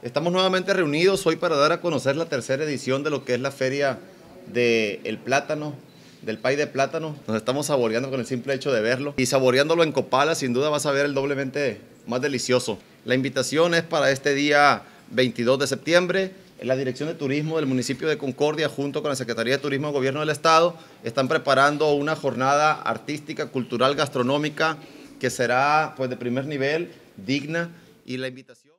Estamos nuevamente reunidos hoy para dar a conocer la tercera edición de lo que es la feria del el plátano, del país de plátano. Nos estamos saboreando con el simple hecho de verlo y saboreándolo en Copala sin duda vas a ver el doblemente más delicioso. La invitación es para este día 22 de septiembre. En la Dirección de Turismo del municipio de Concordia junto con la Secretaría de Turismo del Gobierno del Estado están preparando una jornada artística, cultural, gastronómica que será pues de primer nivel, digna y la invitación